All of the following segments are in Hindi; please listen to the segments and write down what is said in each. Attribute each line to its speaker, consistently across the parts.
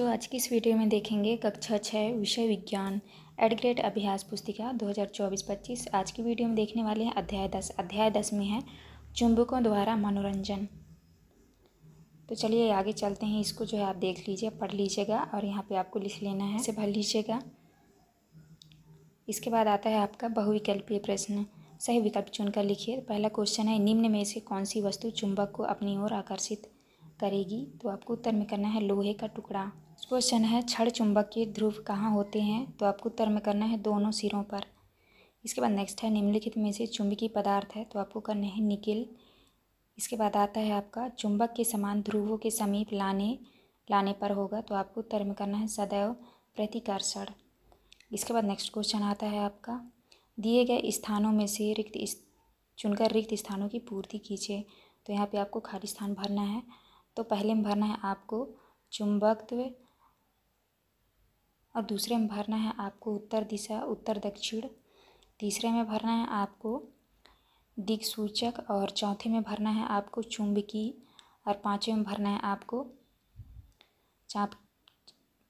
Speaker 1: बच्चों आज की इस वीडियो में देखेंगे कक्षा छः विषय विज्ञान एडग्रेट ग्रेड अभ्यास पुस्तिका 2024-25 आज की वीडियो में देखने वाले हैं अध्याय दस अध्याय दस में है चुंबकों द्वारा मनोरंजन तो चलिए आगे चलते हैं इसको जो है आप देख लीजिए पढ़ लीजिएगा और यहाँ पे आपको लिख लेना है इसे भर लीजिएगा इसके बाद आता है आपका बहुविकल्पीय प्रश्न सही विकल्प चुनकर लिखिए पहला क्वेश्चन है निम्न में से कौन सी वस्तु चुंबक को अपनी ओर आकर्षित करेगी तो आपको उत्तर में करना है लोहे का टुकड़ा नेक्स्ट क्वेश्चन है चुंबक के ध्रुव कहाँ होते हैं तो आपको उत्तर में करना है दोनों सिरों पर इसके बाद नेक्स्ट है निम्नलिखित में से चुंबकीय पदार्थ है तो आपको करना है निकिल इसके बाद आता है आपका चुंबक के समान ध्रुवों के समीप लाने लाने पर होगा तो आपको उत्तर में करना है सदैव प्रतिकर्षण इसके बाद नेक्स्ट क्वेश्चन आता है आपका दिए गए स्थानों में से रिक्त चुनकर रिक्त स्थानों की पूर्ति कीजिए तो यहाँ पे आपको खाली स्थान भरना है तो पहले में भरना है आपको चुंबकत्व और दूसरे में भरना है आपको उत्तर दिशा उत्तर दक्षिण तीसरे में भरना है आपको दिक्सूचक और चौथे में भरना है आपको चुंबकीय और पाँचवें में भरना है आपको चाप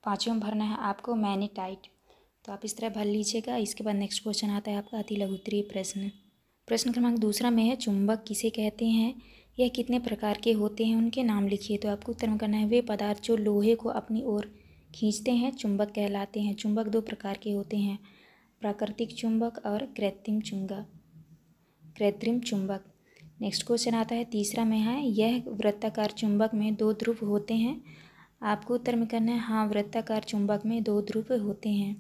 Speaker 1: पाँचवें में भरना है आपको मैनीटाइट तो आप इस तरह भर लीजिएगा इसके बाद नेक्स्ट क्वेश्चन आता है आपका अति लघुत्तरीय प्रश्न प्रश्न क्रमांक दूसरा में है चुंबक किसे कहते हैं यह कितने प्रकार के होते हैं उनके नाम लिखिए तो आपको उत्तर में करना है वे पदार्थ जो लोहे को अपनी ओर खींचते हैं चुंबक कहलाते हैं चुंबक दो प्रकार के होते हैं प्राकृतिक चुंबक और कृत्रिम चुंबक कृत्रिम चुंबक नेक्स्ट क्वेश्चन आता है तीसरा में है यह वृत्ताकार चुंबक में दो ध्रुव होते हैं आपको उत्तर में करना है हाँ वृत्ताकार चुंबक में दो ध्रुव होते हैं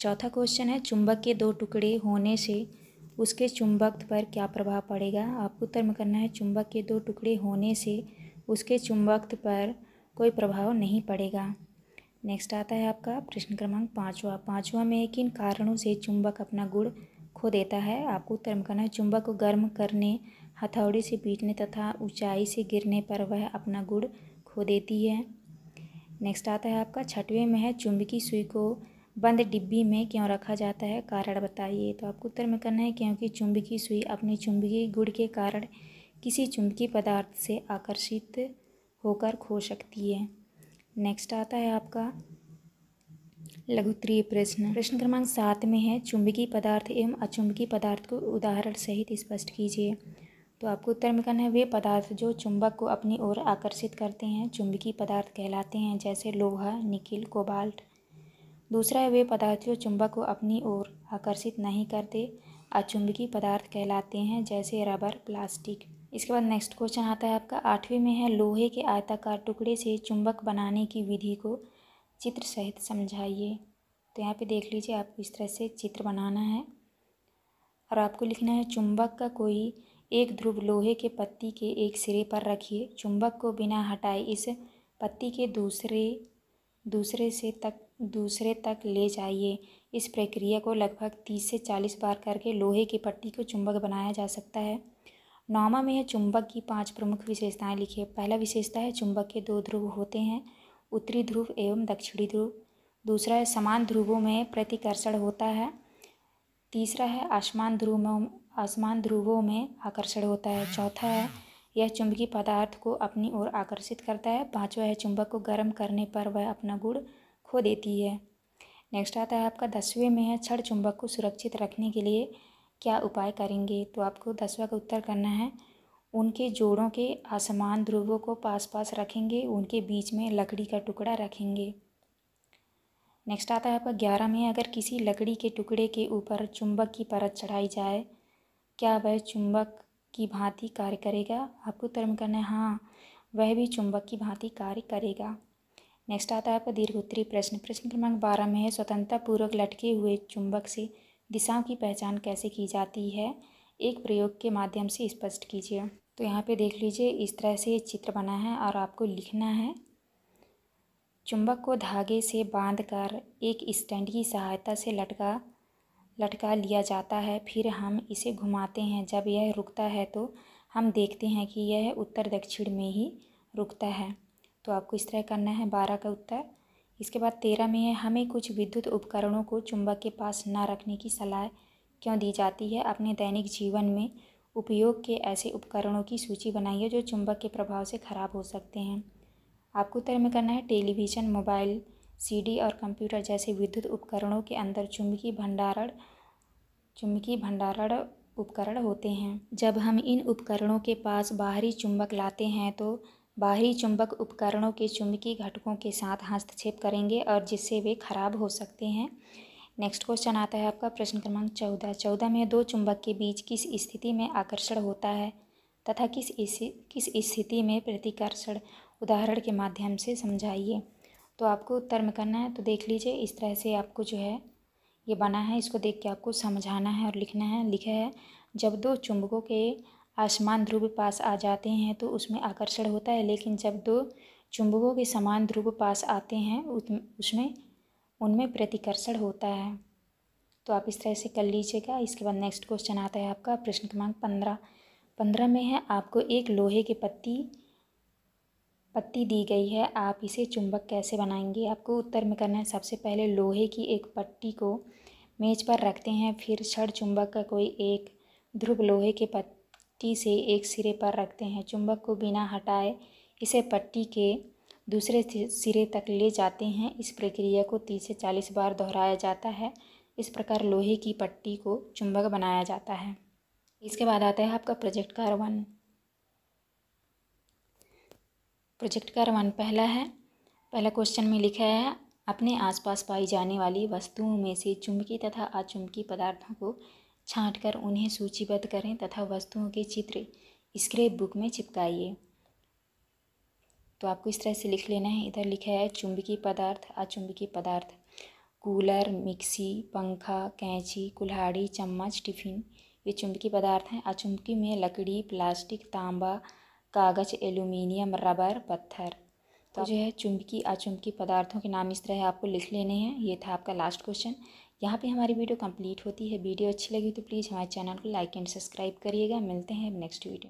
Speaker 1: चौथा क्वेश्चन है चुंबक के दो टुकड़े होने से उसके चुंबक पर क्या प्रभाव पड़ेगा आपको उत्तर में करना है चुंबक के दो टुकड़े होने से उसके चुंबक पर कोई प्रभाव नहीं पड़ेगा नेक्स्ट आता है आपका प्रश्न क्रमांक पाँचवा पाँचवा में किन कारणों से चुंबक अपना गुड़ खो देता है आपको उत्तर में करना है चुंबक को गर्म करने हथौड़ी से पीटने तथा ऊंचाई से गिरने पर वह अपना गुड़ खो देती है नेक्स्ट आता है आपका छठवें में है चुंबकी सुई को बंद डिब्बी में क्यों रखा जाता है कारण बताइए तो आपको उत्तर में करना है क्योंकि चुंबकी सुई अपने चुंबकीय गुड़ के कारण किसी चुंबकीय पदार्थ से आकर्षित होकर खो सकती है नेक्स्ट आता है आपका लघु त्रिय प्रश्न प्रश्न क्रमांक सात में है चुंबकीय पदार्थ एवं अचुंबकीय पदार्थ को उदाहरण सहित स्पष्ट कीजिए तो आपको उत्तर में करना है वे पदार्थ जो चुंबक को अपनी ओर आकर्षित करते हैं चुंबकीय पदार्थ कहलाते हैं जैसे लोहा निकिल कोबाल्ट दूसरा है वे पदार्थ जो चुंबक को अपनी ओर आकर्षित नहीं करते अचुंबकीय पदार्थ कहलाते हैं जैसे रबर प्लास्टिक इसके बाद नेक्स्ट क्वेश्चन आता है आपका आठवीं में है लोहे के आयताकार टुकड़े से चुंबक बनाने की विधि को चित्र सहित समझाइए तो यहाँ पे देख लीजिए आपको इस तरह से चित्र बनाना है और आपको लिखना है चुंबक का कोई एक ध्रुव लोहे के पत्ती के एक सिरे पर रखिए चुंबक को बिना हटाए इस पत्ती के दूसरे दूसरे से तक दूसरे तक ले जाइए इस प्रक्रिया को लगभग तीस से चालीस बार करके लोहे की पट्टी को चुंबक बनाया जा सकता है नौमा में है चुंबक की पांच प्रमुख विशेषताएं लिखी है पहला विशेषता है चुंबक के दो ध्रुव होते हैं उत्तरी ध्रुव एवं दक्षिणी ध्रुव दूसरा है समान ध्रुवों में प्रतिकर्षण होता है तीसरा है आसमान ध्रुव आसमान ध्रुवों में आकर्षण होता है चौथा है यह चुंबकीय पदार्थ को अपनी ओर आकर्षित करता है पाँचवा है चुंबक को गर्म करने पर वह अपना गुड़ खो देती है नेक्स्ट आता है आपका दसवें में है छड़ चुंबक को सुरक्षित रखने के लिए क्या उपाय करेंगे तो आपको दसवां का उत्तर करना है उनके जोड़ों के आसमान ध्रुवों को पास पास रखेंगे उनके बीच में लकड़ी का टुकड़ा रखेंगे नेक्स्ट आता है आपका ग्यारह में अगर किसी लकड़ी के टुकड़े के ऊपर चुंबक की परत चढ़ाई जाए क्या वह चुंबक की भांति कार्य करेगा आपको उत्तर में करना है हाँ वह भी चुंबक की भांति कार्य करेगा नेक्स्ट आता है आपका दीर्घ उत्तरी प्रश्न प्रश्न क्रमांक बारह में है स्वतंत्रता पूर्वक लटके हुए चुंबक से दिशाओं की पहचान कैसे की जाती है एक प्रयोग के माध्यम से स्पष्ट कीजिए तो यहाँ पे देख लीजिए इस तरह से चित्र बना है और आपको लिखना है चुंबक को धागे से बांधकर एक स्टैंड की सहायता से लटका लटका लिया जाता है फिर हम इसे घुमाते हैं जब यह रुकता है तो हम देखते हैं कि यह उत्तर दक्षिण में ही रुकता है तो आपको इस तरह करना है बारह का उत्तर इसके बाद तेरह में है हमें कुछ विद्युत उपकरणों को चुंबक के पास न रखने की सलाह क्यों दी जाती है अपने दैनिक जीवन में उपयोग के ऐसे उपकरणों की सूची बनाइए जो चुंबक के प्रभाव से खराब हो सकते हैं आपको उत्तर में करना है टेलीविज़न मोबाइल सीडी और कंप्यूटर जैसे विद्युत उपकरणों के अंदर चुंबकीय भंडारण चुंबकीय भंडारण उपकरण होते हैं जब हम इन उपकरणों के पास बाहरी चुंबक लाते हैं तो बाहरी चुंबक उपकरणों के चुंबकीय घटकों के साथ हस्तक्षेप करेंगे और जिससे वे खराब हो सकते हैं नेक्स्ट क्वेश्चन आता है आपका प्रश्न क्रमांक चौदह चौदह में दो चुंबक के बीच किस स्थिति में आकर्षण होता है तथा किस किस स्थिति में प्रतिकर्षण उदाहरण के माध्यम से समझाइए तो आपको उत्तर में करना है तो देख लीजिए इस तरह से आपको जो है ये बना है इसको देख के आपको समझाना है और लिखना है लिखा है जब दो चुंबकों के आसमान ध्रुव पास आ जाते हैं तो उसमें आकर्षण होता है लेकिन जब दो चुंबकों के समान ध्रुव पास आते हैं उसमें उनमें प्रतिकर्षण होता है तो आप इस तरह से कर लीजिएगा इसके बाद नेक्स्ट क्वेश्चन आता है आपका प्रश्न क्रमांक पंद्रह पंद्रह में है आपको एक लोहे की पत्ती पत्ती दी गई है आप इसे चुंबक कैसे बनाएंगे आपको उत्तर में करना है सबसे पहले लोहे की एक पट्टी को मेज पर रखते हैं फिर छड़ चुंबक का कोई एक ध्रुव लोहे के पत्ती पट्टी से एक सिरे पर रखते हैं चुंबक को बिना हटाए इसे पट्टी के दूसरे सिरे तक ले जाते हैं इस प्रक्रिया को तीस से चालीस बार दोहराया जाता है इस प्रकार लोहे की पट्टी को चुंबक बनाया जाता है इसके बाद आता है आपका project car one project car one पहला है पहला क्वेश्चन में लिखा है अपने आसपास पाई जाने वाली वस्तुओं में से चुंबकीय तथा अचुंबकीय पदार्थों को छांटकर उन्हें सूचीबद्ध करें तथा वस्तुओं के चित्र स्क्रैप बुक में चिपकाइए तो आपको इस तरह से लिख लेना है इधर लिखा है चुंबकीय पदार्थ अचुंबकीय पदार्थ कूलर मिक्सी पंखा कैंची कुल्हाड़ी चम्मच टिफिन ये चुंबकीय पदार्थ हैं अचुंबकी में लकड़ी प्लास्टिक तांबा कागज एल्यूमिनियम रबर पत्थर तो जो है चुंबकीय अचुंबकीय पदार्थों के नाम इस तरह आपको लिख लेने हैं ये था आपका लास्ट क्वेश्चन यहाँ पे हमारी वीडियो कंप्लीट होती है वीडियो अच्छी लगी तो प्लीज़ हमारे चैनल को लाइक एंड सब्सक्राइब करिएगा मिलते हैं नेक्स्ट वीडियो